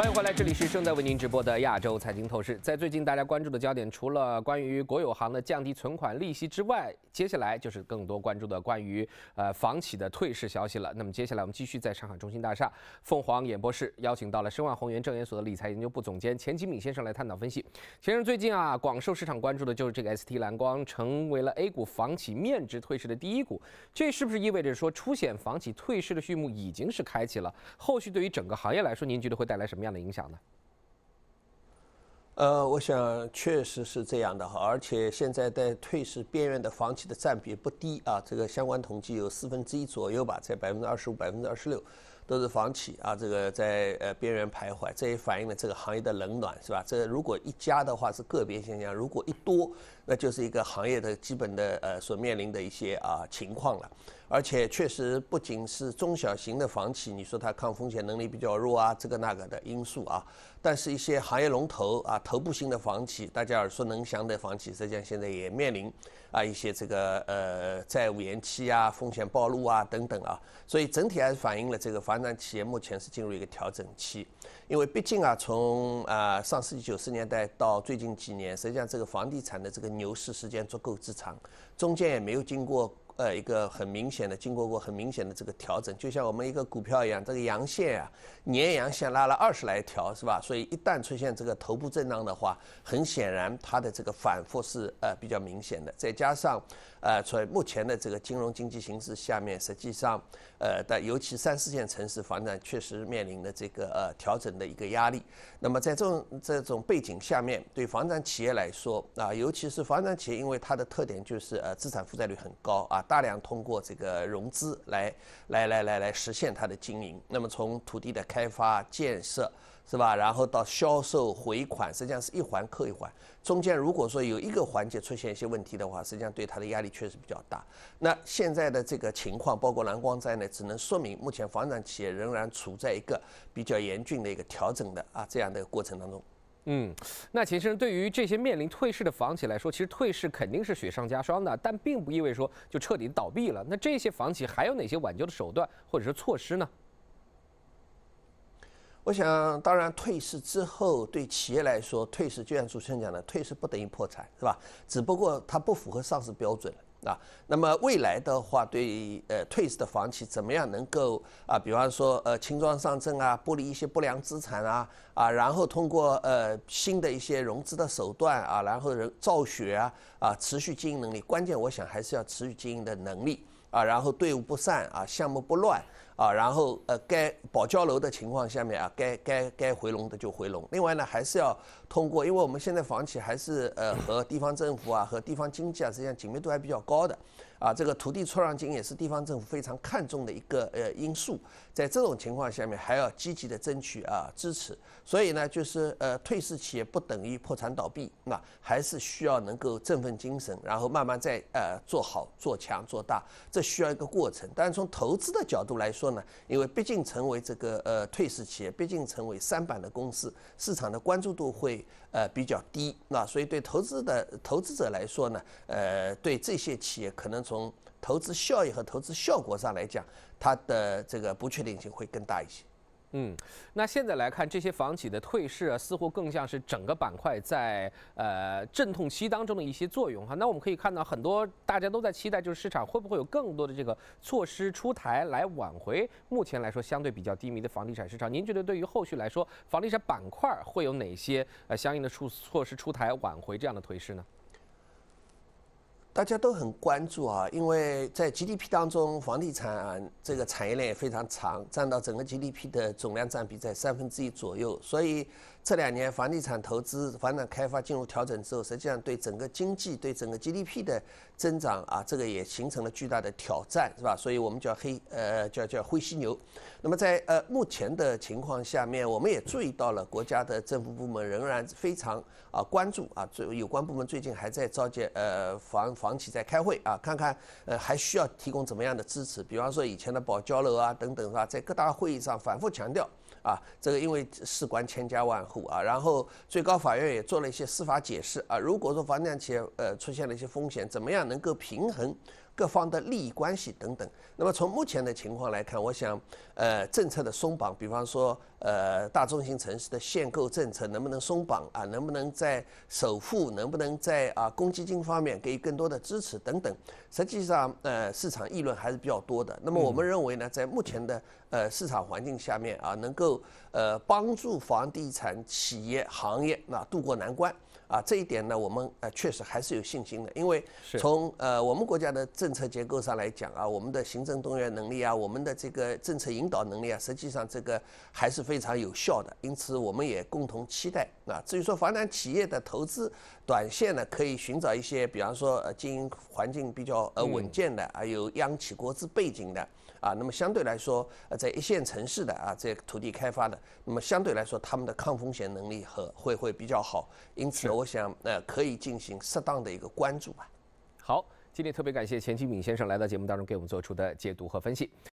欢迎回来，这里是正在为您直播的《亚洲财经透视》。在最近大家关注的焦点，除了关于国有行的降低存款利息之外，接下来就是更多关注的关于呃房企的退市消息了。那么接下来我们继续在上海中心大厦凤凰演播室，邀请到了申万宏源证研所的理财研究部总监钱启敏先生来探讨分析。先生，最近啊广受市场关注的就是这个 ST 蓝光成为了 A 股房企面值退市的第一股，这是不是意味着说，出险房企退市的序幕已经是开启了？后续对于整个行业来说，您觉得会带来什么样？的影响呢？呃，我想确实是这样的哈，而且现在在退市边缘的房企的占比不低啊，这个相关统计有四分之一左右吧，在百分之二十五、百分之二十六。都是房企啊，这个在呃边缘徘徊，这也反映了这个行业的冷暖，是吧？这如果一家的话是个别现象，如果一多，那就是一个行业的基本的呃所面临的一些啊情况了。而且确实不仅是中小型的房企，你说它抗风险能力比较弱啊，这个那个的因素啊，但是一些行业龙头啊、头部型的房企，大家耳熟能详的房企，实际上现在也面临。啊，一些这个呃债务延期啊、风险暴露啊等等啊，所以整体还是反映了这个房产企业目前是进入一个调整期，因为毕竟啊，从啊上世纪九十年代到最近几年，实际上这个房地产的这个牛市时间足够之长，中间也没有经过。呃，一个很明显的，经过过很明显的这个调整，就像我们一个股票一样，这个阳线啊，年阳线拉了二十来条，是吧？所以一旦出现这个头部震荡的话，很显然它的这个反复是呃比较明显的。再加上呃，所以目前的这个金融经济形势下面，实际上呃，但尤其三四线城市房产确实面临的这个呃调整的一个压力。那么在这种这种背景下面，对房产企业来说啊，尤其是房产企业，因为它的特点就是呃资产负债率很高啊。大量通过这个融资来来来来来实现它的经营。那么从土地的开发建设是吧，然后到销售回款，实际上是一环扣一环。中间如果说有一个环节出现一些问题的话，实际上对它的压力确实比较大。那现在的这个情况，包括蓝光在内，只能说明目前房产企业仍然处在一个比较严峻的一个调整的啊这样的过程当中。嗯，那其实对于这些面临退市的房企来说，其实退市肯定是雪上加霜的，但并不意味说就彻底倒闭了。那这些房企还有哪些挽救的手段或者是措施呢？我想，当然，退市之后对企业来说，退市就像主持人讲的，退市不等于破产，是吧？只不过它不符合上市标准了。啊，那么未来的话，对于呃退市的房企怎么样能够啊？比方说呃轻装上阵啊，剥离一些不良资产啊啊，然后通过呃新的一些融资的手段啊，然后人造血啊啊，持续经营能力，关键我想还是要持续经营的能力啊，然后队伍不散啊，项目不乱。啊，然后呃，该保交楼的情况下面啊，该该该回笼的就回笼。另外呢，还是要通过，因为我们现在房企还是呃和地方政府啊和地方经济啊，实际上紧密度还比较高的。啊，这个土地出让金也是地方政府非常看重的一个呃因素。在这种情况下面，还要积极的争取啊支持。所以呢，就是呃，退市企业不等于破产倒闭，那还是需要能够振奋精神，然后慢慢再呃做好做强做大，这需要一个过程。但是从投资的角度来说，因为毕竟成为这个呃退市企业，毕竟成为三板的公司，市场的关注度会呃比较低，那所以对投资的投资者来说呢，呃对这些企业可能从投资效益和投资效果上来讲，它的这个不确定性会更大一些。嗯，那现在来看，这些房企的退市啊，似乎更像是整个板块在呃阵痛期当中的一些作用哈。那我们可以看到，很多大家都在期待，就是市场会不会有更多的这个措施出台来挽回目前来说相对比较低迷的房地产市场？您觉得对于后续来说，房地产板块会有哪些呃相应的措措施出台，挽回这样的颓势呢？大家都很关注啊，因为在 GDP 当中，房地产这个产业链也非常长，占到整个 GDP 的总量占比在三分之一左右，所以。这两年房地产投资、房产开发进入调整之后，实际上对整个经济、对整个 GDP 的增长啊，这个也形成了巨大的挑战，是吧？所以我们叫黑呃叫叫灰犀牛。那么在呃目前的情况下面，我们也注意到了，国家的政府部门仍然非常啊关注啊，最有关部门最近还在召集呃房房企在开会啊，看看呃还需要提供怎么样的支持，比方说以前的保交楼啊等等是吧，在各大会议上反复强调。啊，这个因为事关千家万户啊，然后最高法院也做了一些司法解释啊。如果说房地产企业呃出现了一些风险，怎么样能够平衡？各方的利益关系等等。那么从目前的情况来看，我想，呃，政策的松绑，比方说，呃，大中型城市的限购政策能不能松绑啊？能不能在首付，能不能在啊公积金方面给予更多的支持等等。实际上，呃，市场议论还是比较多的。那么我们认为呢，在目前的呃市场环境下面啊，能够呃帮助房地产企业行业那渡过难关啊，这一点呢，我们呃确实还是有信心的，因为从呃我们国家的。政策结构上来讲啊，我们的行政动员能力啊，我们的这个政策引导能力啊，实际上这个还是非常有效的。因此，我们也共同期待啊。至于说房产企业的投资短线呢，可以寻找一些，比方说呃经营环境比较呃稳健的啊，有央企国资背景的啊。那么相对来说，呃在一线城市的啊，这土地开发的，那么相对来说，他们的抗风险能力和会会比较好。因此，我想呃，可以进行适当的一个关注吧。好。今天特别感谢钱俊敏先生来到节目当中，给我们做出的解读和分析。